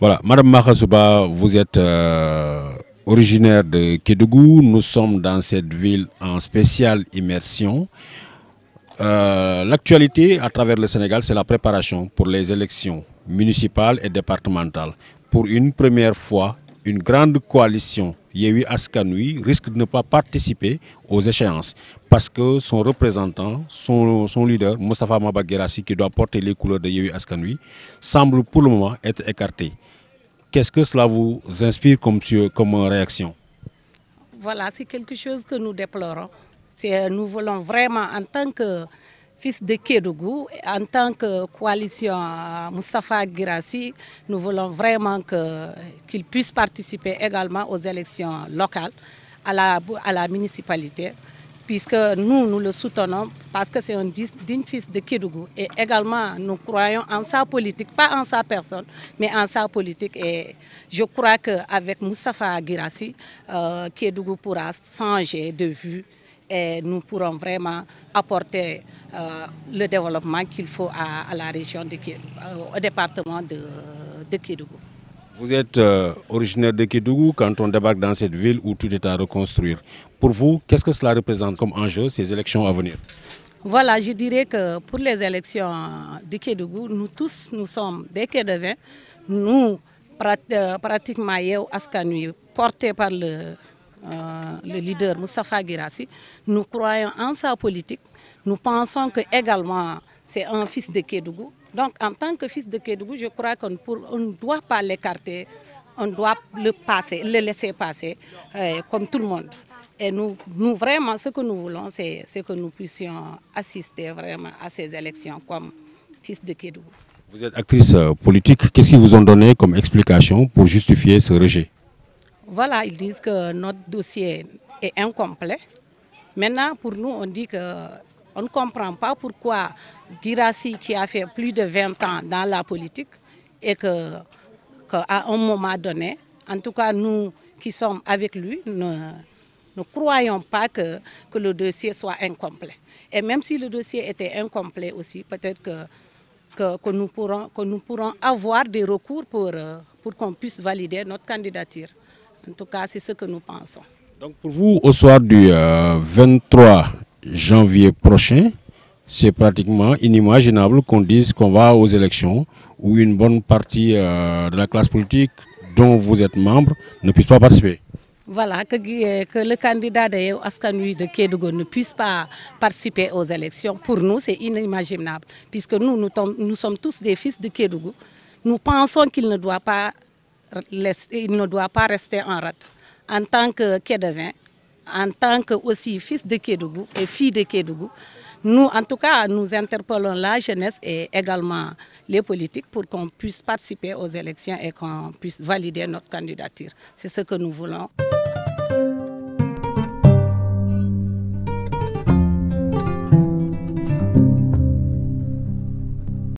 Voilà, Madame Mahasuba, vous êtes euh, originaire de Kédougou. Nous sommes dans cette ville en spéciale immersion. Euh, l'actualité à travers le Sénégal, c'est la préparation pour les élections municipales et départementales. Pour une première fois, une grande coalition, Yewi Askanui, risque de ne pas participer aux échéances parce que son représentant, son, leader, Mustafa Mabaguerassi, qui doit porter les couleurs de Yewi Askanui, semble pour le moment être écarté. Qu'est-ce que cela vous inspire comme, comme réaction Voilà, c'est quelque chose que nous déplorons. Euh, nous voulons vraiment, en tant que fils de Kédougou, en tant que coalition euh, Moustapha Girassi, nous voulons vraiment qu'il puisse participer également aux élections locales, à la municipalité puisque nous, nous le soutenons parce que c'est un digne fils de Kédougou. Et également, nous croyons en sa politique, pas en sa personne, mais en sa politique. Et je crois qu'avec Moustapha Agirassi, euh, Kédougou pourra changer de vue et nous pourrons vraiment apporter euh, le développement qu'il faut à, la région, de, euh, au département de, de vous êtes euh, originaire de Kédougou quand on débarque dans cette ville où tout est à reconstruire. Pour vous, qu'est-ce que cela représente comme enjeu ces élections à venir Voilà, je dirais que pour les élections de Kédougou, nous tous, nous sommes des devin, Nous, euh, pratiquement, à Askanui, portés par le, euh, le leader Moustapha Girassi, nous croyons en sa politique. Nous pensons que également, c'est un fils de Kédougou donc en tant que fils de Kédougou, je crois qu'on ne doit pas l'écarter, on doit le, passer, le laisser passer euh, comme tout le monde. Et nous, nous, vraiment, ce que nous voulons, c'est que nous puissions assister vraiment à ces élections comme fils de Kédougou. Vous êtes actrice euh, politique. Qu'est-ce qu'ils vous ont donné comme explication pour justifier ce rejet Voilà, ils disent que notre dossier est incomplet. Maintenant, pour nous, on dit que on ne comprend pas pourquoi Girassi, qui a fait plus de 20 ans dans la politique, et qu'à que un moment donné, en tout cas nous qui sommes avec lui, ne, ne croyons pas que, que le dossier soit incomplet. Et même si le dossier était incomplet aussi, peut-être que que, nous pourrons, que nous pourrons avoir des recours pour, euh, pour qu'on puisse valider notre candidature. En tout cas, c'est ce que nous pensons. Donc pour vous, au soir du 23 euh, janvier prochain, c'est pratiquement inimaginable qu'on dise qu'on va aux élections où une bonne partie euh, de la classe politique dont vous êtes membre ne puisse pas participer. Voilà, que, euh, le candidat de Askanui de Kédougou ne puisse pas participer aux élections, pour nous, c'est inimaginable. Puisque nous, nous, sommes tous des fils de Kédougou. Nous pensons qu'il ne, doit pas, ne doit pas rester en rate. En tant que Kedevin en tant que aussi fils de Kédougou et fille de Kédougou, nous, en tout cas, nous interpellons la jeunesse et également les politiques pour qu'on puisse participer aux élections et qu'on puisse valider notre candidature. C'est ce que nous voulons.